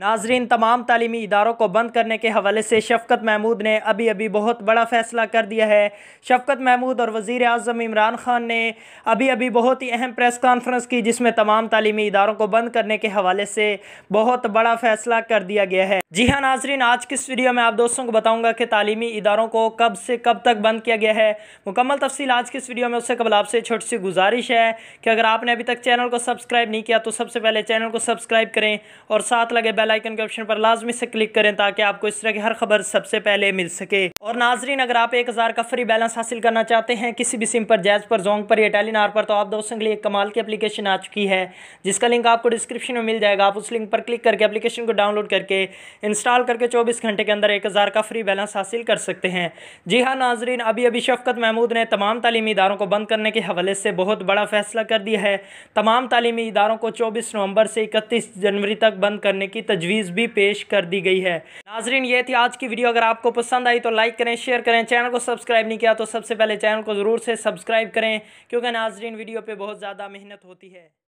नाजरीन तमाम तालीमी इदारों को बंद करने के हवाले से शफकत महमूद ने अभी अभी बहुत बड़ा फ़ैसला कर दिया है शफकत महमूद और वज़ी अजम इमरान ख़ान ने अभी अभी बहुत ही अहम प्रेस कॉन्फ्रेंस की जिसमें तमाम तालीमी इदारों को बंद करने के हवाले से बहुत बड़ा फ़ैसला कर दिया गया है जी हाँ नाजरीन आज किस वीडियो में आप दोस्तों को बताऊँगा कि तालीमी इदारों को कब से कब तक बंद किया गया है मुकम्मल तफसील आज किस वीडियो में उससे कबल आपसे छोटी सी गुजारिश है कि अगर आपने अभी तक चैनल को सब्सक्राइब नहीं किया तो सबसे पहले चैनल को सब्सक्राइब करें और साथ लगे बेल आइकन के ऑप्शन पर लाजमी से क्लिक करें ताकि आपको इस तरह की हर खबर सबसे पहले मिल सके और नाजरीन अगर आप एक हज़ार का फ्री बैलेंस हासिल करना चाहते हैं किसी भी सिम पर जैज पर जोंग पर या टेलीनार पर तो आप दोस्तों के लिए एक कमाल की एप्लीकेशन आ चुकी है जिसका लिंक आपको डिस्क्रिप्शन में मिल जाएगा आप उस लिंक पर क्लिक करके अपलीकेशन को डाउनलोड करके इंस्टॉल करके चौबीस घंटे के अंदर एक हज़ार का फ्री बैलेंस हासिल कर सकते हैं जी हाँ नाजरीन अभी अभी शफकत महमूद ने तमाम तलीमी इदारों को बंद करने के हवाले से बहुत बड़ा फैसला कर दिया है तमाम तलीमी इदारों को चौबीस नवंबर से इकतीस जनवरी तक बंद करने की तजवीज़ भी पेश कर दी गई है नाजरीन ये थी आज की वीडियो अगर आपको पसंद आई तो लाइक करें शेयर करें चैनल को सब्सक्राइब नहीं किया तो सबसे पहले चैनल को ज़रूर से सब्सक्राइब करें क्योंकि नाजरीन वीडियो पर बहुत ज़्यादा मेहनत होती है